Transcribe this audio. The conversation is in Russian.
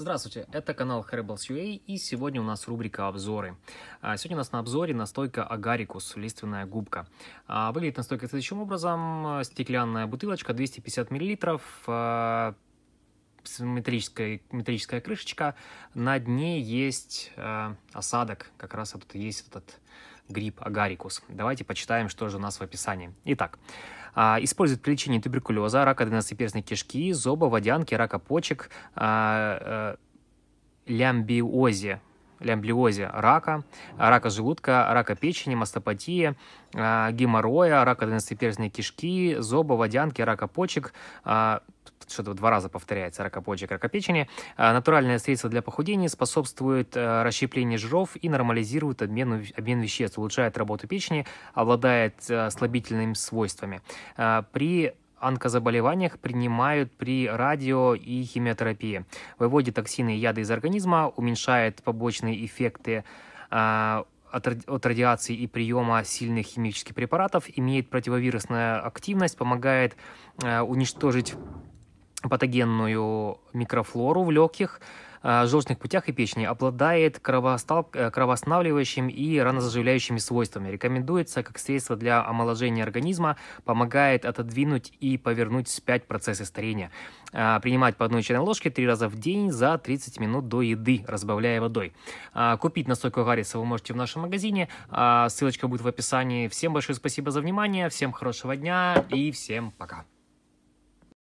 Здравствуйте, это канал Herbals.ua и сегодня у нас рубрика «Обзоры». А, сегодня у нас на обзоре настойка Агарикус, лиственная губка. А, выглядит настойка следующим образом. Стеклянная бутылочка, 250 мл, метрическая, метрическая крышечка, на дне есть э, осадок, как раз вот есть этот гриб агарикус. Давайте почитаем, что же у нас в описании. Итак, а, использует при лечении туберкулеза, рака двенадцатиперстной кишки, зоба, водянки, рака почек, а, э, лямбиозе, лямблиозе рака, рака желудка, рака печени, мастопатии, а, геморроя, рака двенадцатиперстной кишки, зоба, водянки, рака почек, а, что-то два раза повторяется, рака почек, рака печени. А, натуральное средство для похудения способствует расщеплению жиров и нормализирует обмен, обмен веществ, улучшает работу печени, обладает слабительными свойствами. При онкозаболеваниях принимают при радио и химиотерапии. Выводит токсины и яды из организма, уменьшает побочные эффекты а, от, радиации и приема сильных химических препаратов, имеет противовирусную активность, помогает а, уничтожить патогенную микрофлору в легких, Э, желчных путях и печени, обладает э, кровоостанавливающим и ранозаживляющими свойствами. Рекомендуется как средство для омоложения организма, помогает отодвинуть и повернуть вспять процессы старения. Э, принимать по одной чайной ложке три раза в день за 30 минут до еды, разбавляя водой. Купить настойку Гарриса вы можете в нашем магазине. Ссылочка будет в описании. Всем большое спасибо за внимание, всем хорошего дня и всем пока.